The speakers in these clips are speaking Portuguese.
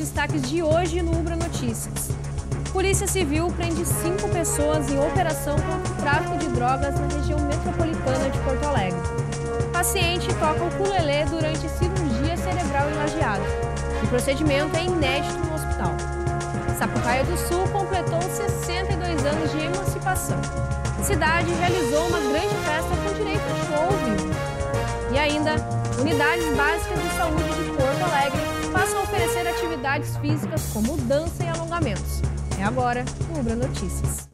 destaques de hoje no Ubra Notícias. Polícia Civil prende cinco pessoas em operação contra o tráfico de drogas na região metropolitana de Porto Alegre. Paciente toca o culelê durante cirurgia cerebral em Lajeado. O procedimento é inédito no hospital. Sapucaia do Sul completou 62 anos de emancipação. cidade realizou uma grande festa com direito a show ao vivo. E ainda, unidades básicas de saúde de Porto Alegre oferecer atividades físicas como dança e alongamentos. É agora no Ubra Notícias.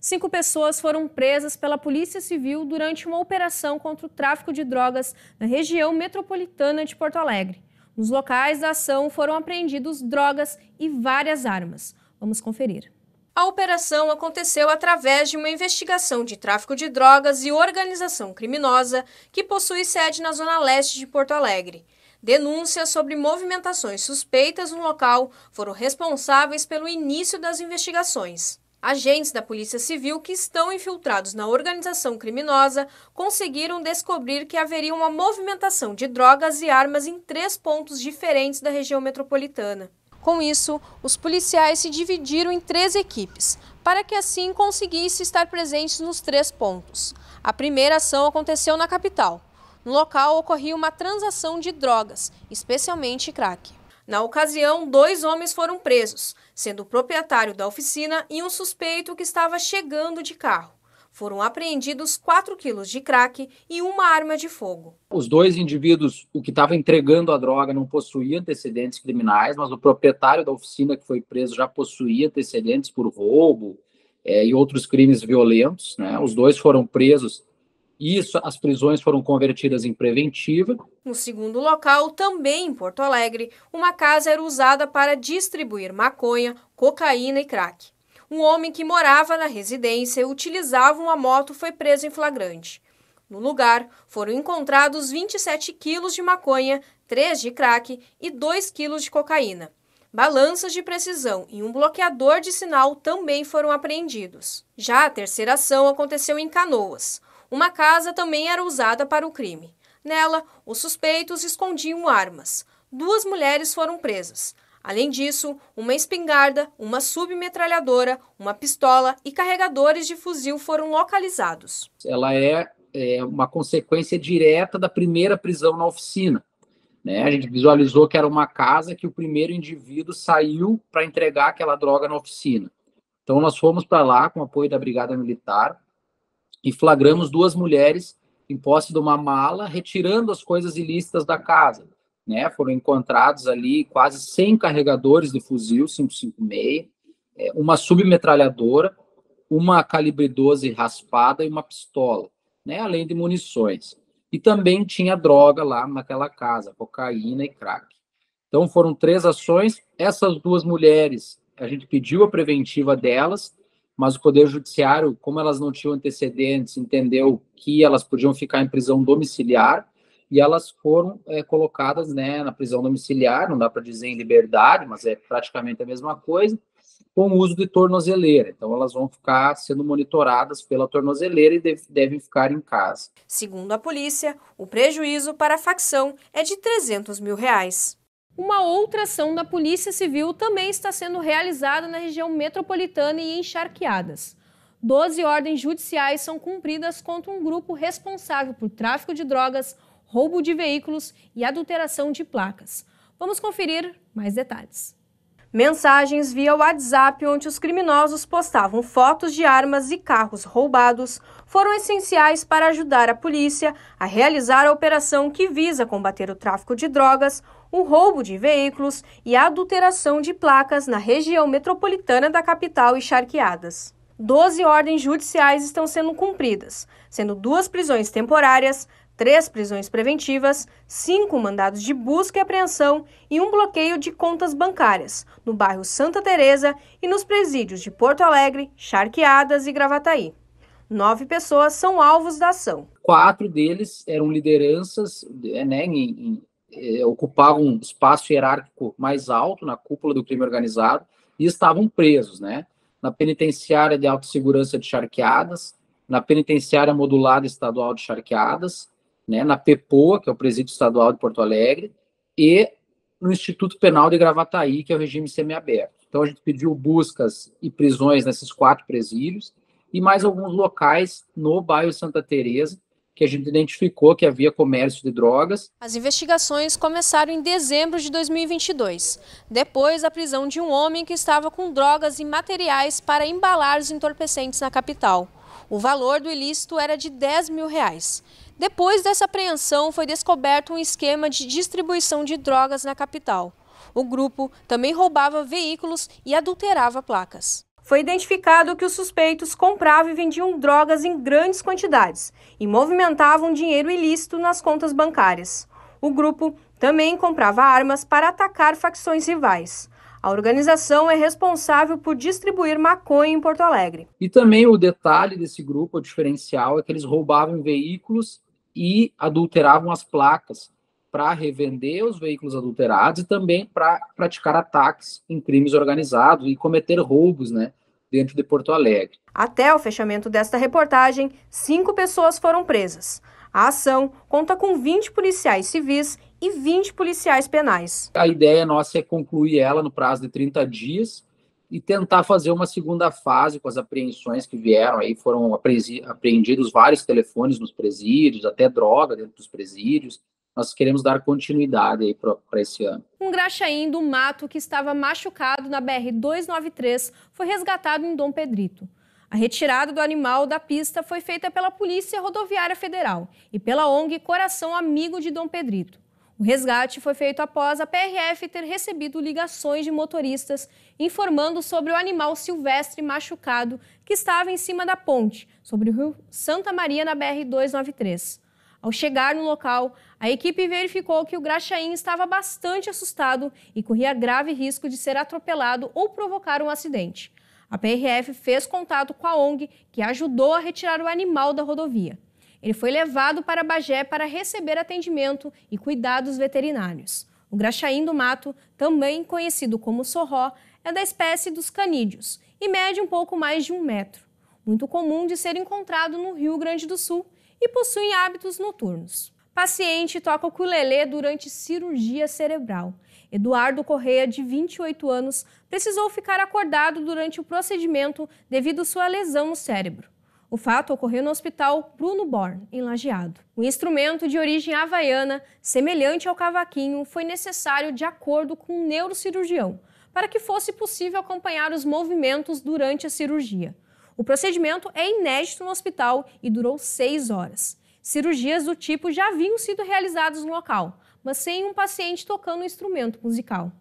Cinco pessoas foram presas pela Polícia Civil durante uma operação contra o tráfico de drogas na região metropolitana de Porto Alegre. Nos locais da ação foram apreendidos drogas e várias armas. Vamos conferir. A operação aconteceu através de uma investigação de tráfico de drogas e organização criminosa que possui sede na zona leste de Porto Alegre. Denúncias sobre movimentações suspeitas no local foram responsáveis pelo início das investigações. Agentes da Polícia Civil que estão infiltrados na organização criminosa conseguiram descobrir que haveria uma movimentação de drogas e armas em três pontos diferentes da região metropolitana. Com isso, os policiais se dividiram em três equipes, para que assim conseguissem estar presentes nos três pontos. A primeira ação aconteceu na capital. No local ocorria uma transação de drogas, especialmente crack. Na ocasião, dois homens foram presos, sendo o proprietário da oficina e um suspeito que estava chegando de carro. Foram apreendidos 4 quilos de crack e uma arma de fogo. Os dois indivíduos, o que estava entregando a droga, não possuía antecedentes criminais, mas o proprietário da oficina que foi preso já possuía antecedentes por roubo é, e outros crimes violentos. Né? Os dois foram presos isso, as prisões foram convertidas em preventiva. No segundo local, também em Porto Alegre, uma casa era usada para distribuir maconha, cocaína e crack. Um homem que morava na residência e utilizava uma moto foi preso em flagrante. No lugar, foram encontrados 27 quilos de maconha, 3 de crack e 2 quilos de cocaína. Balanças de precisão e um bloqueador de sinal também foram apreendidos. Já a terceira ação aconteceu em Canoas. Uma casa também era usada para o crime. Nela, os suspeitos escondiam armas. Duas mulheres foram presas. Além disso, uma espingarda, uma submetralhadora, uma pistola e carregadores de fuzil foram localizados. Ela é, é uma consequência direta da primeira prisão na oficina. Né? A gente visualizou que era uma casa que o primeiro indivíduo saiu para entregar aquela droga na oficina. Então, nós fomos para lá com apoio da Brigada Militar e flagramos duas mulheres em posse de uma mala retirando as coisas ilícitas da casa né? Foram encontrados ali quase 100 carregadores de fuzil 556, é, uma submetralhadora, uma calibre 12 raspada e uma pistola, né? Além de munições. E também tinha droga lá naquela casa, cocaína e crack. Então foram três ações. Essas duas mulheres, a gente pediu a preventiva delas, mas o Poder Judiciário, como elas não tinham antecedentes, entendeu que elas podiam ficar em prisão domiciliar e elas foram é, colocadas né, na prisão domiciliar, não dá para dizer em liberdade, mas é praticamente a mesma coisa, com o uso de tornozeleira. Então, elas vão ficar sendo monitoradas pela tornozeleira e devem ficar em casa. Segundo a polícia, o prejuízo para a facção é de 300 mil reais. Uma outra ação da Polícia Civil também está sendo realizada na região metropolitana e encharqueadas. Doze ordens judiciais são cumpridas contra um grupo responsável por tráfico de drogas, roubo de veículos e adulteração de placas. Vamos conferir mais detalhes. Mensagens via WhatsApp, onde os criminosos postavam fotos de armas e carros roubados, foram essenciais para ajudar a polícia a realizar a operação que visa combater o tráfico de drogas, o roubo de veículos e a adulteração de placas na região metropolitana da capital e charqueadas. Doze ordens judiciais estão sendo cumpridas, sendo duas prisões temporárias, três prisões preventivas, cinco mandados de busca e apreensão e um bloqueio de contas bancárias no bairro Santa Teresa e nos presídios de Porto Alegre, Charqueadas e Gravataí. Nove pessoas são alvos da ação. Quatro deles eram lideranças é, né, em, em, é, ocupavam um espaço hierárquico mais alto na cúpula do crime organizado e estavam presos, né? Na penitenciária de alta segurança de Charqueadas, na penitenciária modulada estadual de Charqueadas, né, na PEPOA, que é o Presídio Estadual de Porto Alegre, e no Instituto Penal de Gravataí, que é o regime semiaberto. Então a gente pediu buscas e prisões nesses quatro presídios e mais alguns locais no bairro Santa Teresa que a gente identificou que havia comércio de drogas. As investigações começaram em dezembro de 2022, depois da prisão de um homem que estava com drogas e materiais para embalar os entorpecentes na capital. O valor do ilícito era de 10 mil reais. Depois dessa apreensão, foi descoberto um esquema de distribuição de drogas na capital. O grupo também roubava veículos e adulterava placas. Foi identificado que os suspeitos compravam e vendiam drogas em grandes quantidades e movimentavam dinheiro ilícito nas contas bancárias. O grupo também comprava armas para atacar facções rivais. A organização é responsável por distribuir maconha em Porto Alegre. E também o detalhe desse grupo, o diferencial, é que eles roubavam veículos e adulteravam as placas para revender os veículos adulterados e também para praticar ataques em crimes organizados e cometer roubos, né? Dentro de Porto Alegre. Até o fechamento desta reportagem, cinco pessoas foram presas. A ação conta com 20 policiais civis e 20 policiais penais. A ideia nossa é concluir ela no prazo de 30 dias e tentar fazer uma segunda fase com as apreensões que vieram aí foram apreendidos vários telefones nos presídios, até droga dentro dos presídios. Nós queremos dar continuidade aí para esse ano. Um graxaim do mato que estava machucado na BR 293 foi resgatado em Dom Pedrito. A retirada do animal da pista foi feita pela Polícia Rodoviária Federal e pela ONG Coração Amigo de Dom Pedrito. O resgate foi feito após a PRF ter recebido ligações de motoristas informando sobre o animal silvestre machucado que estava em cima da ponte, sobre o rio Santa Maria, na BR-293. Ao chegar no local, a equipe verificou que o graxaim estava bastante assustado e corria grave risco de ser atropelado ou provocar um acidente. A PRF fez contato com a ONG, que ajudou a retirar o animal da rodovia. Ele foi levado para Bagé para receber atendimento e cuidados veterinários. O graxaim do mato, também conhecido como sorró, é da espécie dos canídeos e mede um pouco mais de um metro. Muito comum de ser encontrado no Rio Grande do Sul e possui hábitos noturnos. Paciente toca o culelê durante cirurgia cerebral. Eduardo Correia, de 28 anos, precisou ficar acordado durante o procedimento devido sua lesão no cérebro. O fato ocorreu no Hospital Bruno Born, em Lajeado. O instrumento de origem havaiana, semelhante ao cavaquinho, foi necessário de acordo com o neurocirurgião, para que fosse possível acompanhar os movimentos durante a cirurgia. O procedimento é inédito no hospital e durou seis horas. Cirurgias do tipo já haviam sido realizadas no local, mas sem um paciente tocando o um instrumento musical.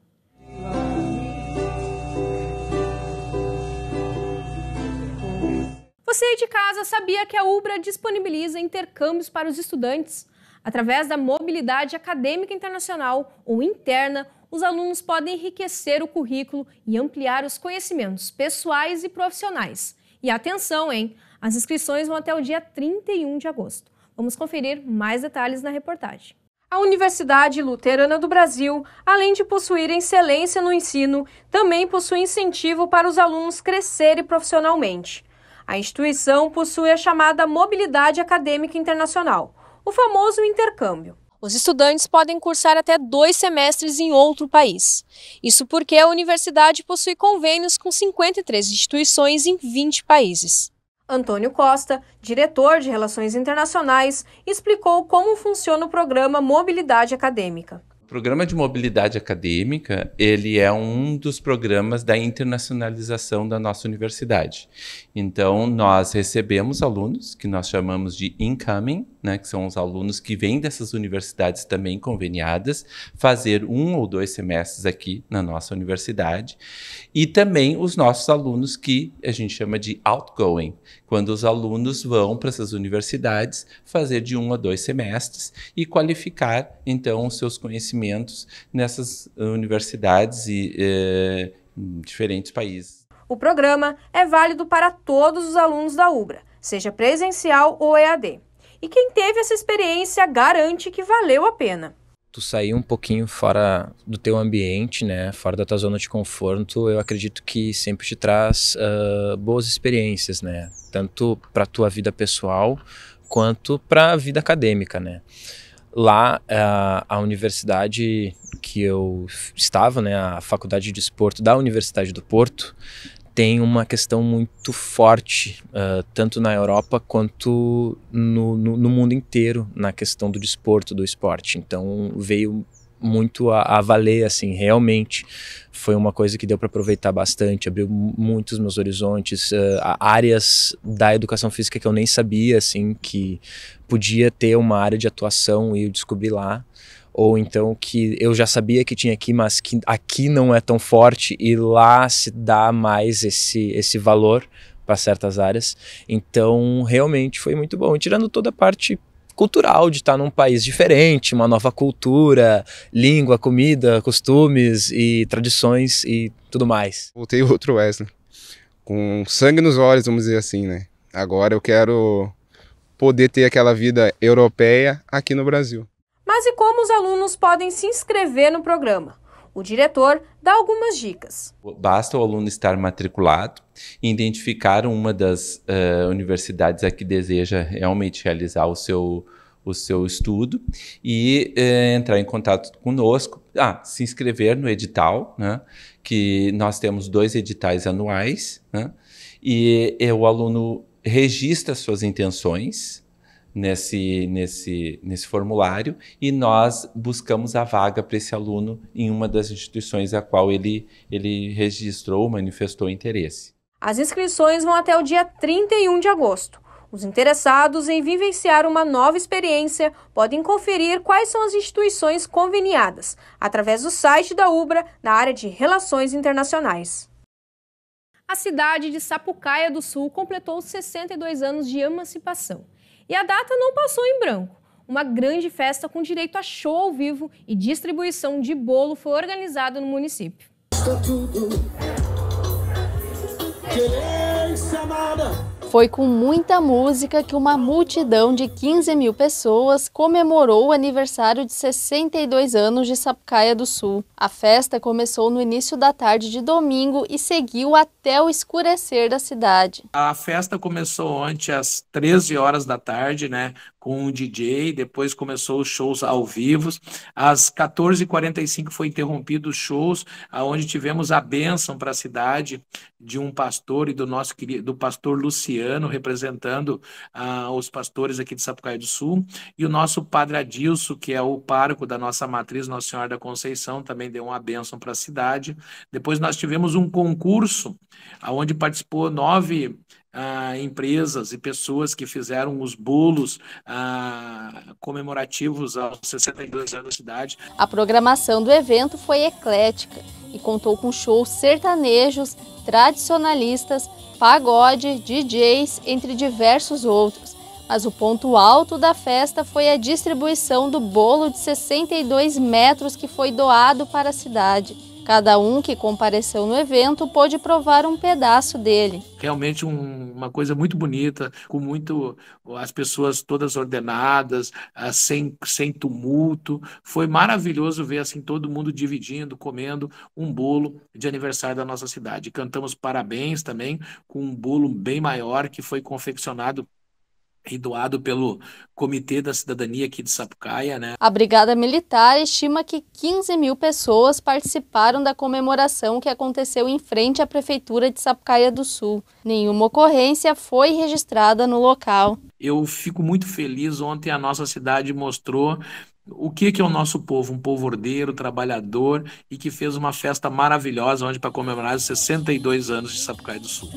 Você aí de casa sabia que a UBRA disponibiliza intercâmbios para os estudantes? Através da mobilidade acadêmica internacional ou interna, os alunos podem enriquecer o currículo e ampliar os conhecimentos pessoais e profissionais. E atenção, hein? As inscrições vão até o dia 31 de agosto. Vamos conferir mais detalhes na reportagem. A Universidade Luterana do Brasil, além de possuir excelência no ensino, também possui incentivo para os alunos crescerem profissionalmente. A instituição possui a chamada mobilidade acadêmica internacional, o famoso intercâmbio. Os estudantes podem cursar até dois semestres em outro país. Isso porque a universidade possui convênios com 53 instituições em 20 países. Antônio Costa, diretor de Relações Internacionais, explicou como funciona o programa Mobilidade Acadêmica. O programa de mobilidade acadêmica, ele é um dos programas da internacionalização da nossa universidade. Então, nós recebemos alunos que nós chamamos de incoming, né, que são os alunos que vêm dessas universidades também conveniadas, fazer um ou dois semestres aqui na nossa universidade, e também os nossos alunos que a gente chama de outgoing, quando os alunos vão para essas universidades fazer de um a dois semestres e qualificar então os seus conhecimentos nessas universidades e eh, em diferentes países. O programa é válido para todos os alunos da UBRA, seja presencial ou EAD. E quem teve essa experiência garante que valeu a pena. Tu sair um pouquinho fora do teu ambiente, né? Fora da tua zona de conforto, eu acredito que sempre te traz uh, boas experiências, né? Tanto para tua vida pessoal quanto para a vida acadêmica, né? Lá, uh, a universidade que eu estava, né, a Faculdade de Desporto da Universidade do Porto, tem uma questão muito forte, uh, tanto na Europa quanto no, no, no, mundo inteiro, na questão do desporto, do esporte. Então veio muito a, a valer, assim, realmente foi uma coisa que deu para aproveitar bastante, abriu muitos meus horizontes, uh, áreas da educação física que eu nem sabia, assim, que podia ter uma área de atuação e eu descobri lá ou então que eu já sabia que tinha aqui, mas que aqui não é tão forte e lá se dá mais esse, esse valor para certas áreas. Então, realmente foi muito bom. E tirando toda a parte cultural de estar num país diferente, uma nova cultura, língua, comida, costumes e tradições e tudo mais. Voltei outro Wesley, com sangue nos olhos, vamos dizer assim, né? Agora eu quero poder ter aquela vida europeia aqui no Brasil. Mas e como os alunos podem se inscrever no programa? O diretor dá algumas dicas. Basta o aluno estar matriculado e identificar uma das uh, universidades a que deseja realmente realizar o seu, o seu estudo e uh, entrar em contato conosco. Ah, se inscrever no edital, né, que nós temos dois editais anuais, né, e, e eh, o aluno registra suas intenções nesse, nesse, nesse formulário e nós buscamos a vaga para esse aluno em uma das instituições a qual ele, ele registrou, manifestou interesse. As inscrições vão até o dia 31 de agosto. Os interessados em vivenciar uma nova experiência podem conferir quais são as instituições conveniadas através do site da UBRA na área de Relações Internacionais. A cidade de Sapucaia do Sul completou 62 anos de emancipação. E a data não passou em branco. Uma grande festa com direito a show ao vivo e distribuição de bolo foi organizada no município. Está tudo. Querência foi com muita música que uma multidão de 15 mil pessoas comemorou o aniversário de 62 anos de Sapucaia do Sul. A festa começou no início da tarde de domingo e seguiu até o escurecer da cidade. A festa começou ontem às 13 horas da tarde, né? com o DJ, depois começou os shows ao vivo. Às 14h45 foi interrompido os shows, aonde tivemos a bênção para a cidade de um pastor e do nosso querido do pastor Luciano, representando ah, os pastores aqui de Sapucaí do Sul, e o nosso padre Adilson, que é o pároco da nossa matriz Nossa Senhora da Conceição, também deu uma bênção para a cidade. Depois nós tivemos um concurso aonde participou nove ah, empresas e pessoas que fizeram os bolos ah, comemorativos aos 62 anos da cidade. A programação do evento foi eclética e contou com shows sertanejos, tradicionalistas, pagode, DJs, entre diversos outros. Mas o ponto alto da festa foi a distribuição do bolo de 62 metros que foi doado para a cidade. Cada um que compareceu no evento pôde provar um pedaço dele. Realmente um, uma coisa muito bonita, com muito as pessoas todas ordenadas, ah, sem, sem tumulto. Foi maravilhoso ver assim todo mundo dividindo, comendo um bolo de aniversário da nossa cidade. Cantamos parabéns também com um bolo bem maior que foi confeccionado e doado pelo Comitê da Cidadania aqui de Sapucaia. Né? A Brigada Militar estima que 15 mil pessoas participaram da comemoração que aconteceu em frente à Prefeitura de Sapucaia do Sul. Nenhuma ocorrência foi registrada no local. Eu fico muito feliz. Ontem a nossa cidade mostrou o que, que é o nosso povo, um povo ordeiro, trabalhador e que fez uma festa maravilhosa onde para comemorar os 62 anos de Sapucaia do Sul.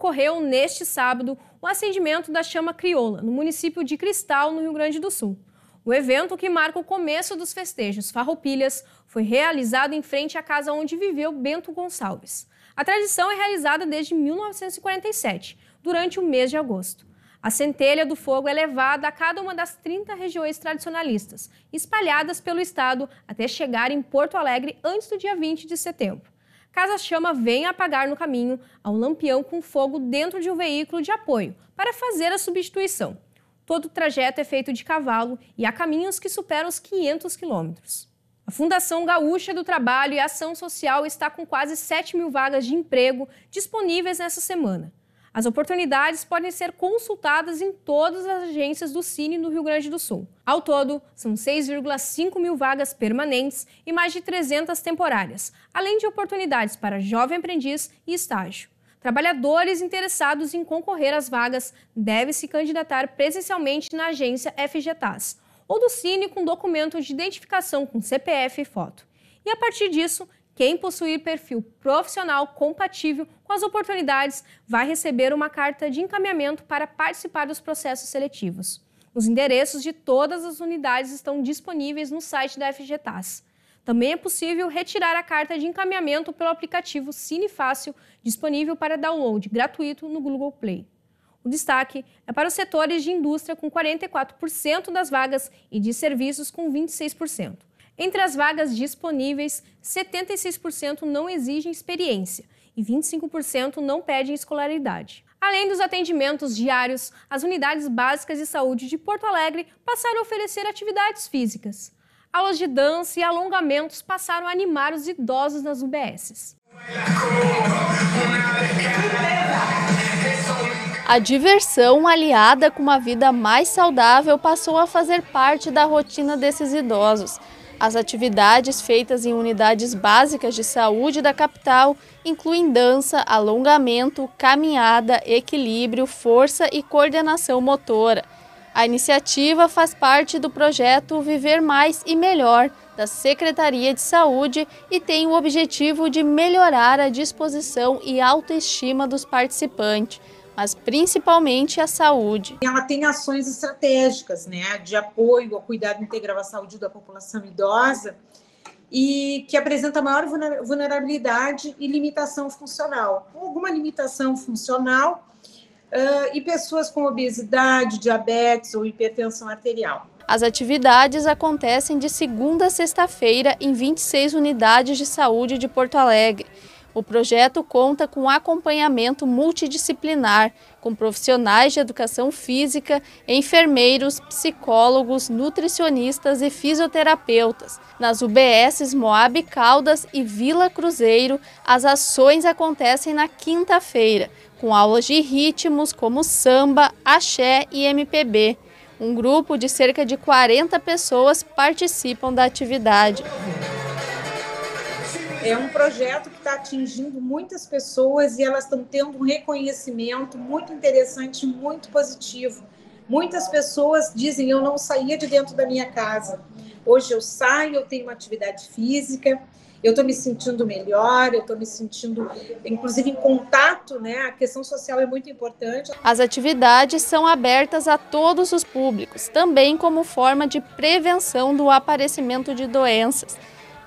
ocorreu neste sábado o acendimento da chama crioula no município de Cristal, no Rio Grande do Sul. O evento, que marca o começo dos festejos Farroupilhas, foi realizado em frente à casa onde viveu Bento Gonçalves. A tradição é realizada desde 1947, durante o mês de agosto. A centelha do fogo é levada a cada uma das 30 regiões tradicionalistas, espalhadas pelo estado até chegar em Porto Alegre antes do dia 20 de setembro caso a chama venha apagar no caminho a um lampião com fogo dentro de um veículo de apoio para fazer a substituição. Todo o trajeto é feito de cavalo e há caminhos que superam os 500 quilômetros. A Fundação Gaúcha do Trabalho e Ação Social está com quase 7 mil vagas de emprego disponíveis nessa semana. As oportunidades podem ser consultadas em todas as agências do Cine no Rio Grande do Sul. Ao todo, são 6,5 mil vagas permanentes e mais de 300 temporárias, além de oportunidades para jovem aprendiz e estágio. Trabalhadores interessados em concorrer às vagas devem se candidatar presencialmente na agência FGTAS ou do Cine com documento de identificação com CPF e foto. E a partir disso, quem possuir perfil profissional compatível com as oportunidades vai receber uma carta de encaminhamento para participar dos processos seletivos. Os endereços de todas as unidades estão disponíveis no site da FGTAS. Também é possível retirar a carta de encaminhamento pelo aplicativo Cinefácil, disponível para download gratuito no Google Play. O destaque é para os setores de indústria com 44% das vagas e de serviços com 26%. Entre as vagas disponíveis, 76% não exigem experiência e 25% não pedem escolaridade. Além dos atendimentos diários, as unidades básicas de saúde de Porto Alegre passaram a oferecer atividades físicas. Aulas de dança e alongamentos passaram a animar os idosos nas UBSs. A diversão, aliada com uma vida mais saudável, passou a fazer parte da rotina desses idosos. As atividades feitas em unidades básicas de saúde da capital incluem dança, alongamento, caminhada, equilíbrio, força e coordenação motora. A iniciativa faz parte do projeto Viver Mais e Melhor da Secretaria de Saúde e tem o objetivo de melhorar a disposição e autoestima dos participantes mas principalmente a saúde. Ela tem ações estratégicas, né, de apoio ao cuidado integral à saúde da população idosa e que apresenta maior vulnerabilidade e limitação funcional, alguma limitação funcional uh, e pessoas com obesidade, diabetes ou hipertensão arterial. As atividades acontecem de segunda a sexta-feira em 26 unidades de saúde de Porto Alegre o projeto conta com acompanhamento multidisciplinar, com profissionais de educação física, enfermeiros, psicólogos, nutricionistas e fisioterapeutas. Nas UBSs Moab Caldas e Vila Cruzeiro, as ações acontecem na quinta-feira, com aulas de ritmos como samba, axé e MPB. Um grupo de cerca de 40 pessoas participam da atividade. É um projeto que está atingindo muitas pessoas e elas estão tendo um reconhecimento muito interessante, muito positivo. Muitas pessoas dizem: eu não saía de dentro da minha casa. Hoje eu saio, eu tenho uma atividade física, eu estou me sentindo melhor, eu estou me sentindo, inclusive, em contato, né? A questão social é muito importante. As atividades são abertas a todos os públicos, também como forma de prevenção do aparecimento de doenças.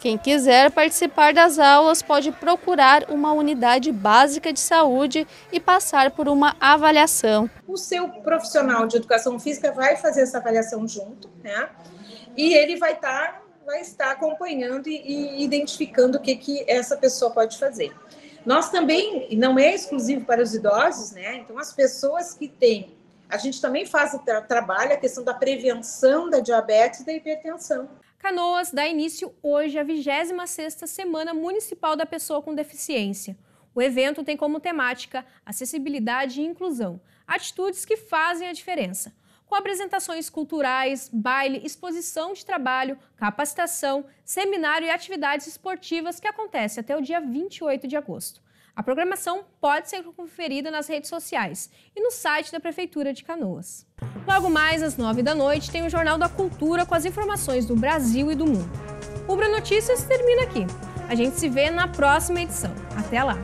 Quem quiser participar das aulas pode procurar uma unidade básica de saúde e passar por uma avaliação. O seu profissional de educação física vai fazer essa avaliação junto, né? E ele vai estar, tá, vai estar acompanhando e, e identificando o que, que essa pessoa pode fazer. Nós também, não é exclusivo para os idosos, né? Então, as pessoas que têm a gente também faz tra trabalho a questão da prevenção da diabetes e da hipertensão. Canoas dá início hoje à 26ª Semana Municipal da Pessoa com Deficiência. O evento tem como temática acessibilidade e inclusão, atitudes que fazem a diferença, com apresentações culturais, baile, exposição de trabalho, capacitação, seminário e atividades esportivas que acontece até o dia 28 de agosto. A programação pode ser conferida nas redes sociais e no site da Prefeitura de Canoas. Logo mais às 9 da noite tem o Jornal da Cultura com as informações do Brasil e do mundo. O Bra Notícias termina aqui. A gente se vê na próxima edição. Até lá!